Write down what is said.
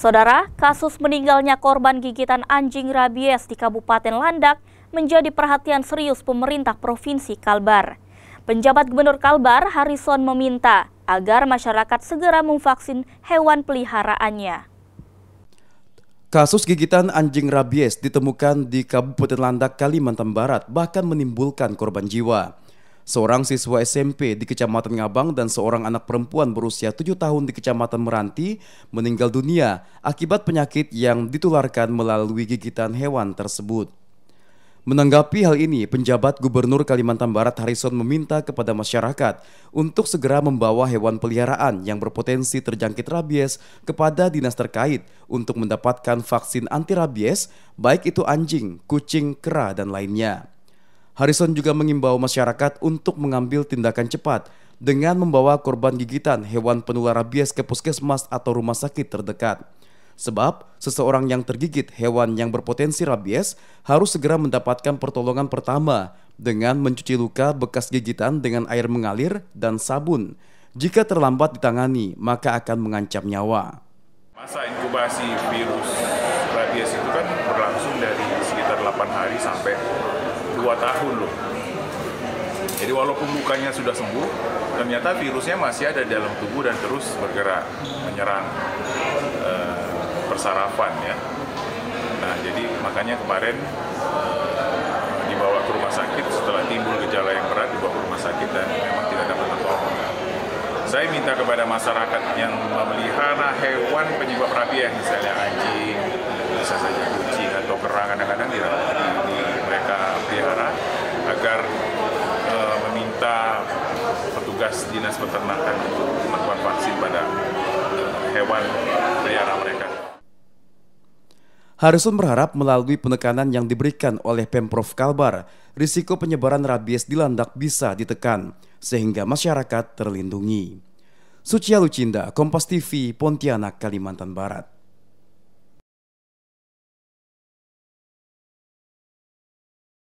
Saudara, kasus meninggalnya korban gigitan anjing rabies di Kabupaten Landak menjadi perhatian serius pemerintah Provinsi Kalbar. Penjabat Gubernur Kalbar, Harrison meminta agar masyarakat segera memvaksin hewan peliharaannya. Kasus gigitan anjing rabies ditemukan di Kabupaten Landak, Kalimantan Barat bahkan menimbulkan korban jiwa seorang siswa SMP di Kecamatan Ngabang dan seorang anak perempuan berusia 7 tahun di Kecamatan Meranti meninggal dunia akibat penyakit yang ditularkan melalui gigitan hewan tersebut. Menanggapi hal ini, penjabat Gubernur Kalimantan Barat Harrison meminta kepada masyarakat untuk segera membawa hewan peliharaan yang berpotensi terjangkit rabies kepada dinas terkait untuk mendapatkan vaksin anti rabies, baik itu anjing, kucing, kera, dan lainnya. Harrison juga mengimbau masyarakat untuk mengambil tindakan cepat dengan membawa korban gigitan hewan penular rabies ke puskesmas atau rumah sakit terdekat. Sebab, seseorang yang tergigit hewan yang berpotensi rabies harus segera mendapatkan pertolongan pertama dengan mencuci luka bekas gigitan dengan air mengalir dan sabun. Jika terlambat ditangani, maka akan mengancam nyawa. Masa inkubasi virus rabies itu kan berlangsung dari sekitar 8 hari sampai dua tahun loh. Jadi walaupun lukanya sudah sembuh, ternyata virusnya masih ada di dalam tubuh dan terus bergerak menyerang uh, persarafan ya. Nah jadi makanya kemarin uh, dibawa ke rumah sakit setelah timbul gejala yang berat dibawa ke rumah sakit dan memang tidak dapat tertolong. Saya minta kepada masyarakat yang memelihara hewan penyebab rabies misalnya anjing tugas dinas peternakan untuk melakukan vaksin pada eh, hewan peliharaan mereka. Harrison berharap melalui penekanan yang diberikan oleh Pemprov Kalbar, risiko penyebaran rabies di landak bisa ditekan, sehingga masyarakat terlindungi. Suci Lucinda, Kompas TV, Pontianak, Kalimantan Barat.